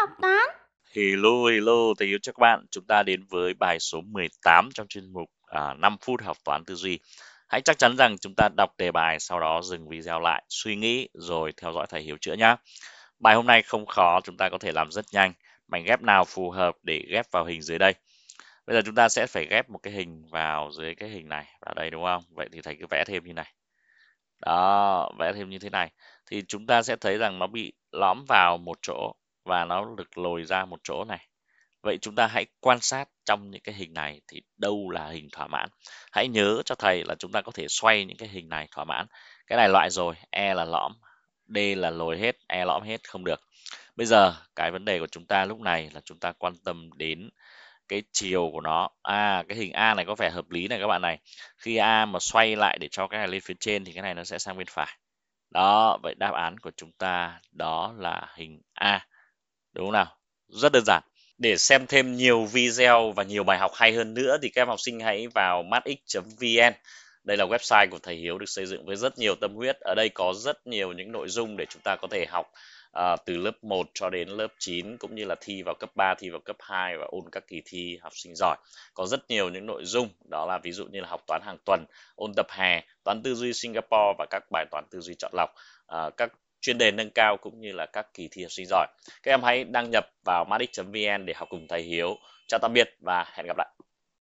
Ngọc Tán. Hello, hello, thầy yêu chào các bạn. Chúng ta đến với bài số 18 trong chuyên mục à, 5 phút học toán tư duy. Hãy chắc chắn rằng chúng ta đọc đề bài, sau đó dừng video lại, suy nghĩ rồi theo dõi thầy hiểu chữa nhé. Bài hôm nay không khó, chúng ta có thể làm rất nhanh. Mảnh ghép nào phù hợp để ghép vào hình dưới đây? Bây giờ chúng ta sẽ phải ghép một cái hình vào dưới cái hình này, vào đây đúng không? Vậy thì thầy cứ vẽ thêm như này. Đó, vẽ thêm như thế này. Thì chúng ta sẽ thấy rằng nó bị lõm vào một chỗ và nó được lồi ra một chỗ này vậy chúng ta hãy quan sát trong những cái hình này thì đâu là hình thỏa mãn hãy nhớ cho thầy là chúng ta có thể xoay những cái hình này thỏa mãn cái này loại rồi e là lõm d là lồi hết e lõm hết không được bây giờ cái vấn đề của chúng ta lúc này là chúng ta quan tâm đến cái chiều của nó à cái hình a này có vẻ hợp lý này các bạn này khi a mà xoay lại để cho cái này lên phía trên thì cái này nó sẽ sang bên phải đó vậy đáp án của chúng ta đó là hình a đúng không nào rất đơn giản để xem thêm nhiều video và nhiều bài học hay hơn nữa thì các em học sinh hãy vào matx.vn đây là website của thầy Hiếu được xây dựng với rất nhiều tâm huyết ở đây có rất nhiều những nội dung để chúng ta có thể học à, từ lớp 1 cho đến lớp 9 cũng như là thi vào cấp 3, thi vào cấp 2 và ôn các kỳ thi học sinh giỏi. Có rất nhiều những nội dung đó là ví dụ như là học toán hàng tuần, ôn tập hè, toán tư duy Singapore và các bài toán tư duy chọn lọc, à, các chuyên đề nâng cao cũng như là các kỳ thi học sinh giỏi các em hãy đăng nhập vào madix vn để học cùng thầy hiếu chào tạm biệt và hẹn gặp lại